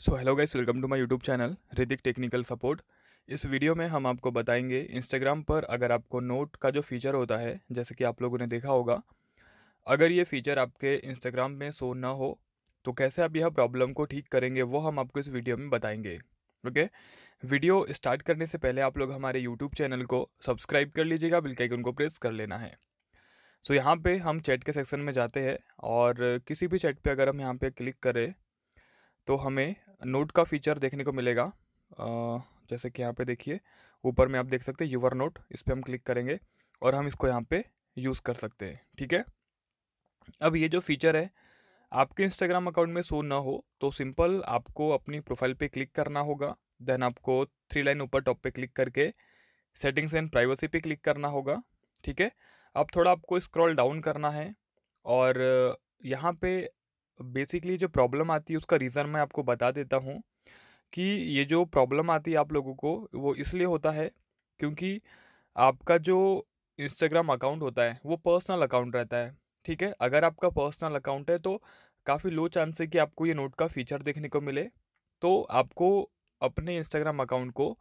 so hello guys welcome to my YouTube channel Ridik technical support इस वीडियो में हम आपको बताएंगे इंस्टाग्राम पर अगर आपको नोट का जो फीचर होता है जैसे कि आप लोगों ने देखा होगा अगर ये फीचर आपके इंस्टाग्राम में शो ना हो तो कैसे आप यह प्रॉब्लम को ठीक करेंगे वो हम आपको इस वीडियो में बताएंगे ओके वीडियो स्टार्ट करने से पहले आप लोग हमारे यूट्यूब चैनल को सब्सक्राइब कर लीजिएगा बिल्कुल उनको प्रेस कर लेना है सो यहाँ पर हम चैट के सेक्शन में जाते हैं और किसी भी चैट पर अगर हम यहाँ पर क्लिक करें तो हमें नोट का फीचर देखने को मिलेगा जैसे कि यहाँ पे देखिए ऊपर में आप देख सकते हैं यूवर नोट इस पर हम क्लिक करेंगे और हम इसको यहाँ पे यूज़ कर सकते हैं ठीक है अब ये जो फीचर है आपके इंस्टाग्राम अकाउंट में शो ना हो तो सिंपल आपको अपनी प्रोफाइल पे क्लिक करना होगा देन आपको थ्री लाइन ऊपर टॉप पे क्लिक करके सेटिंग्स एंड प्राइवेसी पे क्लिक करना होगा ठीक है अब थोड़ा आपको स्क्रॉल डाउन करना है और यहाँ पे बेसिकली जो प्रॉब्लम आती है उसका रीज़न मैं आपको बता देता हूँ कि ये जो प्रॉब्लम आती है आप लोगों को वो इसलिए होता है क्योंकि आपका जो इंस्टाग्राम अकाउंट होता है वो पर्सनल अकाउंट रहता है ठीक है अगर आपका पर्सनल अकाउंट है तो काफ़ी लो चांस है कि आपको ये नोट का फीचर देखने को मिले तो आपको अपने इंस्टाग्राम अकाउंट को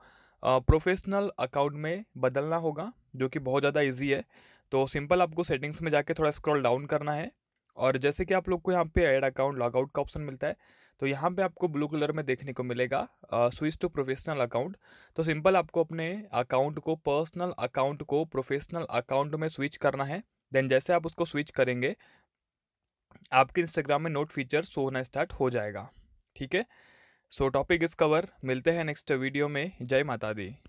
प्रोफेशनल अकाउंट में बदलना होगा जो कि बहुत ज़्यादा इजी है तो सिंपल आपको सेटिंग्स में जाके थोड़ा स्क्रॉल डाउन करना है और जैसे कि आप लोग को यहाँ पे एड अकाउंट लॉगआउट का ऑप्शन मिलता है तो यहाँ पे आपको ब्लू कलर में देखने को मिलेगा स्विच टू प्रोफेशनल अकाउंट तो सिंपल आपको अपने अकाउंट को पर्सनल अकाउंट को प्रोफेशनल अकाउंट में स्विच करना है देन जैसे आप उसको स्विच करेंगे आपके इंस्टाग्राम में नोट फीचर शो होना स्टार्ट हो जाएगा ठीक है सो टॉपिक इस कवर मिलते हैं नेक्स्ट वीडियो में जय माता दी